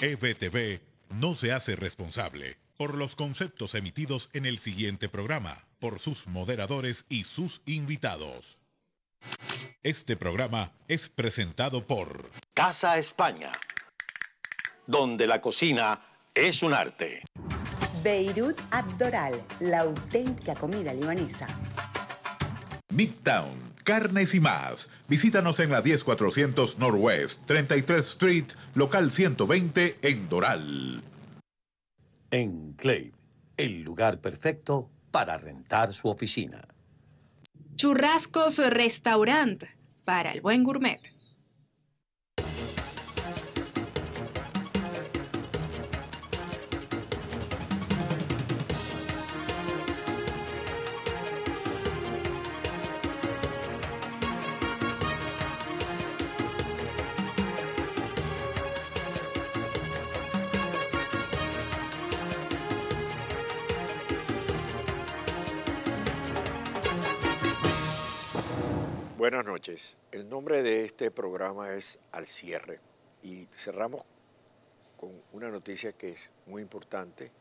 EBTV no se hace responsable por los conceptos emitidos en el siguiente programa, por sus moderadores y sus invitados. Este programa es presentado por Casa España, donde la cocina es un arte. Beirut Abdoral, la auténtica comida libanesa. Midtown Carnes y más. Visítanos en la 10400 Northwest 33 Street, local 120 en Doral. En Clay, el lugar perfecto para rentar su oficina. Churrascos Restaurant para el buen gourmet. Buenas noches. El nombre de este programa es Al cierre y cerramos con una noticia que es muy importante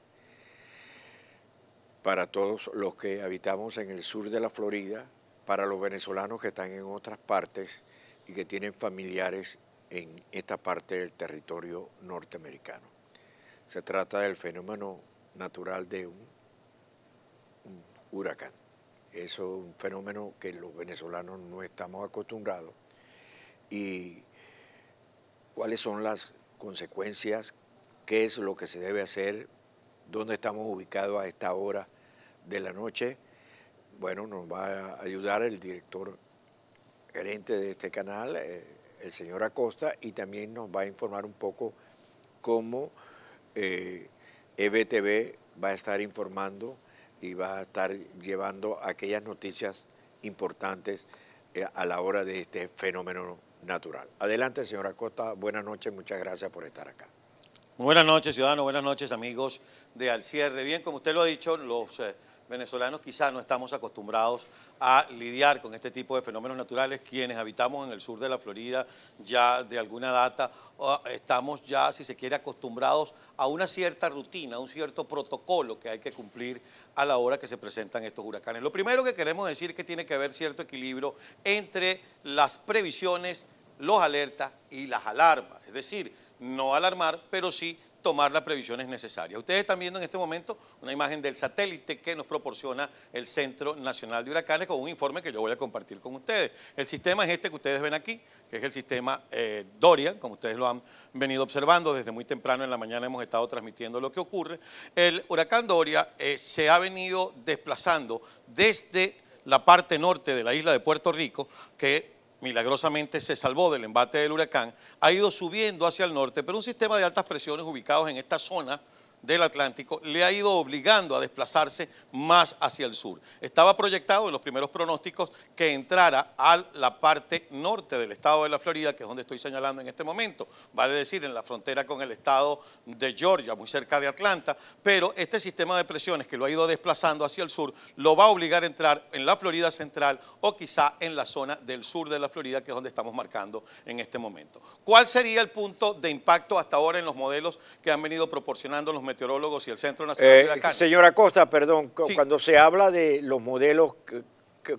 para todos los que habitamos en el sur de la Florida, para los venezolanos que están en otras partes y que tienen familiares en esta parte del territorio norteamericano. Se trata del fenómeno natural de un, huracán. Eso es un fenómeno que los venezolanos no estamos acostumbrados. Y cuáles son las consecuencias, qué es lo que se debe hacer, dónde estamos ubicados a esta hora de la noche. Bueno, nos va a ayudar el director gerente de este canal, eh, el señor Acosta, y también nos va a informar un poco cómo EBTV eh, e va a estar informando y va a estar llevando aquellas noticias importantes eh, a la hora de este fenómeno natural. Adelante, señora Costa, buenas noches, muchas gracias por estar acá buenas noches, ciudadanos, buenas noches, amigos de Al Cierre. Bien, como usted lo ha dicho, los eh, venezolanos quizá no estamos acostumbrados a lidiar con este tipo de fenómenos naturales. Quienes habitamos en el sur de la Florida ya de alguna data, estamos ya, si se quiere, acostumbrados a una cierta rutina, a un cierto protocolo que hay que cumplir a la hora que se presentan estos huracanes. Lo primero que queremos decir es que tiene que haber cierto equilibrio entre las previsiones, los alertas y las alarmas. Es decir, no alarmar, pero sí tomar las previsiones necesarias. Ustedes están viendo en este momento una imagen del satélite que nos proporciona el Centro Nacional de Huracanes con un informe que yo voy a compartir con ustedes. El sistema es este que ustedes ven aquí, que es el sistema eh, Doria, como ustedes lo han venido observando desde muy temprano en la mañana hemos estado transmitiendo lo que ocurre. El huracán Doria eh, se ha venido desplazando desde la parte norte de la isla de Puerto Rico, que milagrosamente se salvó del embate del huracán, ha ido subiendo hacia el norte, pero un sistema de altas presiones ubicados en esta zona del Atlántico le ha ido obligando a desplazarse más hacia el sur. Estaba proyectado en los primeros pronósticos que entrara a la parte norte del estado de la Florida, que es donde estoy señalando en este momento, vale decir, en la frontera con el estado de Georgia, muy cerca de Atlanta, pero este sistema de presiones que lo ha ido desplazando hacia el sur lo va a obligar a entrar en la Florida central o quizá en la zona del sur de la Florida, que es donde estamos marcando en este momento. ¿Cuál sería el punto de impacto hasta ahora en los modelos que han venido proporcionando los meteorólogos y el Centro Nacional de eh, Huracanes. Eh, señora Costa, perdón, cuando se habla de los modelos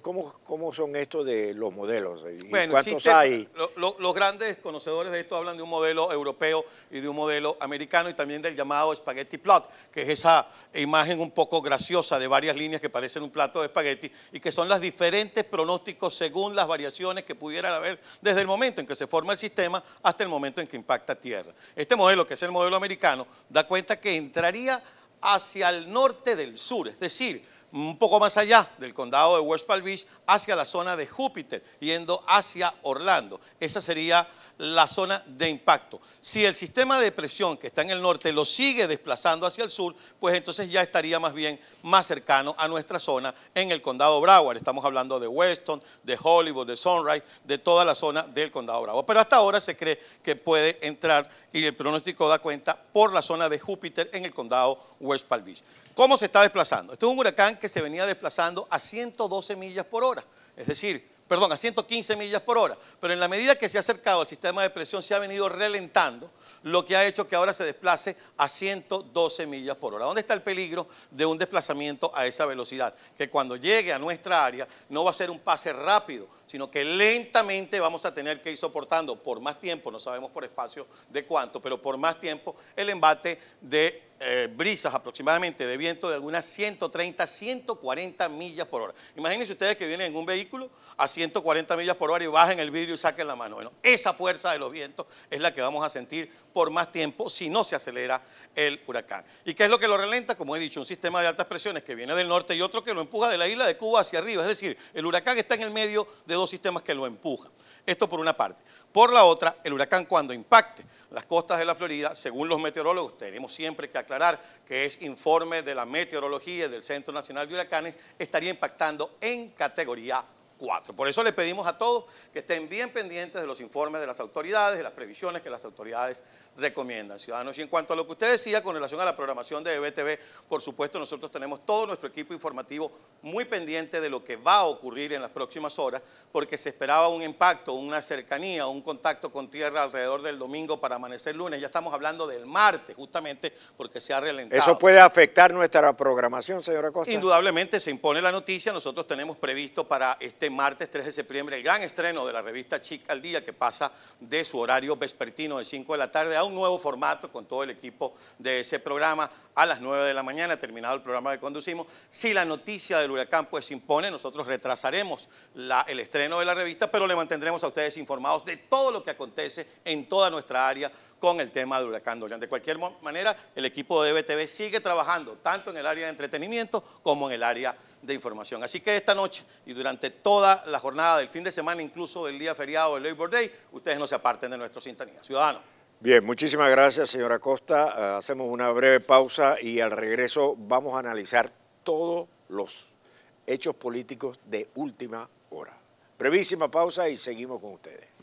¿Cómo, ¿Cómo son estos de los modelos? ¿Cuántos hay? los grandes conocedores de esto hablan de un modelo europeo y de un modelo americano y también del llamado spaghetti plot, que es esa imagen un poco graciosa de varias líneas que parecen un plato de espagueti y que son los diferentes pronósticos según las variaciones que pudieran haber desde el momento en que se forma el sistema hasta el momento en que impacta Tierra. Este modelo, que es el modelo americano, da cuenta que entraría hacia el norte del sur, es decir, un poco más allá del condado de West Palm Beach, hacia la zona de Júpiter, yendo hacia Orlando. Esa sería la zona de impacto. Si el sistema de presión que está en el norte lo sigue desplazando hacia el sur, pues entonces ya estaría más bien más cercano a nuestra zona en el condado Broward. Estamos hablando de Weston, de Hollywood, de Sunrise, de toda la zona del condado Broward. Pero hasta ahora se cree que puede entrar y el pronóstico da cuenta por la zona de Júpiter en el condado West Palm Beach. ¿Cómo se está desplazando? Este es un huracán que se venía desplazando a 112 millas por hora, es decir, perdón, a 115 millas por hora, pero en la medida que se ha acercado al sistema de presión se ha venido relentando, lo que ha hecho que ahora se desplace a 112 millas por hora. ¿Dónde está el peligro de un desplazamiento a esa velocidad? Que cuando llegue a nuestra área no va a ser un pase rápido, sino que lentamente vamos a tener que ir soportando por más tiempo, no sabemos por espacio de cuánto, pero por más tiempo el embate de eh, brisas aproximadamente de viento de algunas 130, 140 millas por hora. Imagínense ustedes que vienen en un vehículo a 140 millas por hora y bajen el vidrio y saquen la mano. Bueno, esa fuerza de los vientos es la que vamos a sentir por más tiempo si no se acelera el huracán. ¿Y qué es lo que lo relenta? Como he dicho, un sistema de altas presiones que viene del norte y otro que lo empuja de la isla de Cuba hacia arriba. Es decir, el huracán está en el medio de dos sistemas que lo empujan. Esto por una parte. Por la otra, el huracán cuando impacte las costas de la Florida, según los meteorólogos, tenemos siempre que aclarar que es informe de la meteorología del Centro Nacional de Huracanes, estaría impactando en categoría por eso le pedimos a todos que estén bien pendientes de los informes de las autoridades, de las previsiones que las autoridades recomiendan, ciudadanos. Y en cuanto a lo que usted decía con relación a la programación de EBTV, por supuesto nosotros tenemos todo nuestro equipo informativo muy pendiente de lo que va a ocurrir en las próximas horas, porque se esperaba un impacto, una cercanía, un contacto con tierra alrededor del domingo para amanecer lunes. Ya estamos hablando del martes, justamente porque se ha relentado ¿Eso puede afectar nuestra programación, señora Costa? Indudablemente se impone la noticia, nosotros tenemos previsto para este este martes 3 de septiembre el gran estreno de la revista Chica al Día que pasa de su horario vespertino de 5 de la tarde a un nuevo formato con todo el equipo de ese programa a las 9 de la mañana, terminado el programa que conducimos. Si la noticia del huracán pues se impone, nosotros retrasaremos el estreno de la revista, pero le mantendremos a ustedes informados de todo lo que acontece en toda nuestra área con el tema de huracán Dorian. De cualquier manera, el equipo de BTV sigue trabajando tanto en el área de entretenimiento como en el área de información. Así que esta noche y durante toda la jornada del fin de semana, incluso del día feriado del Labor Day, ustedes no se aparten de nuestra sintonía. Ciudadanos. Bien, muchísimas gracias, señora Costa. Eh, hacemos una breve pausa y al regreso vamos a analizar todos los hechos políticos de última hora. Brevísima pausa y seguimos con ustedes.